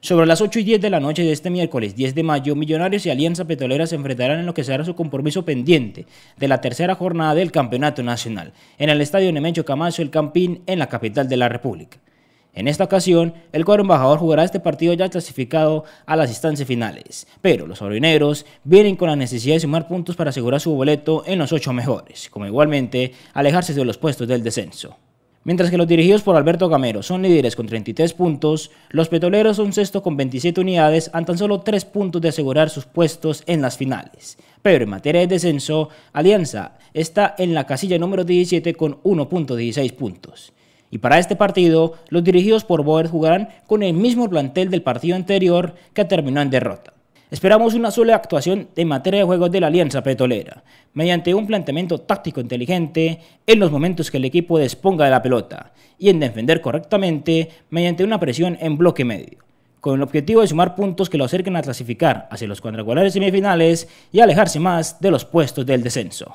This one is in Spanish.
Sobre las 8 y 10 de la noche de este miércoles 10 de mayo, Millonarios y Alianza Petrolera se enfrentarán en lo que será su compromiso pendiente de la tercera jornada del Campeonato Nacional, en el Estadio Nemecho Camacho El Campín, en la capital de la República. En esta ocasión, el cuadro embajador jugará este partido ya clasificado a las instancias finales, pero los orineros vienen con la necesidad de sumar puntos para asegurar su boleto en los ocho mejores, como igualmente alejarse de los puestos del descenso. Mientras que los dirigidos por Alberto Gamero son líderes con 33 puntos, los petroleros son sexto con 27 unidades a tan solo 3 puntos de asegurar sus puestos en las finales. Pero en materia de descenso, Alianza está en la casilla número 17 con 1.16 puntos. Y para este partido, los dirigidos por Boer jugarán con el mismo plantel del partido anterior que terminó en derrota. Esperamos una sola actuación en materia de juegos de la Alianza Petrolera, mediante un planteamiento táctico inteligente en los momentos que el equipo desponga de la pelota y en defender correctamente mediante una presión en bloque medio, con el objetivo de sumar puntos que lo acerquen a clasificar hacia los cuadrangulares semifinales y alejarse más de los puestos del descenso.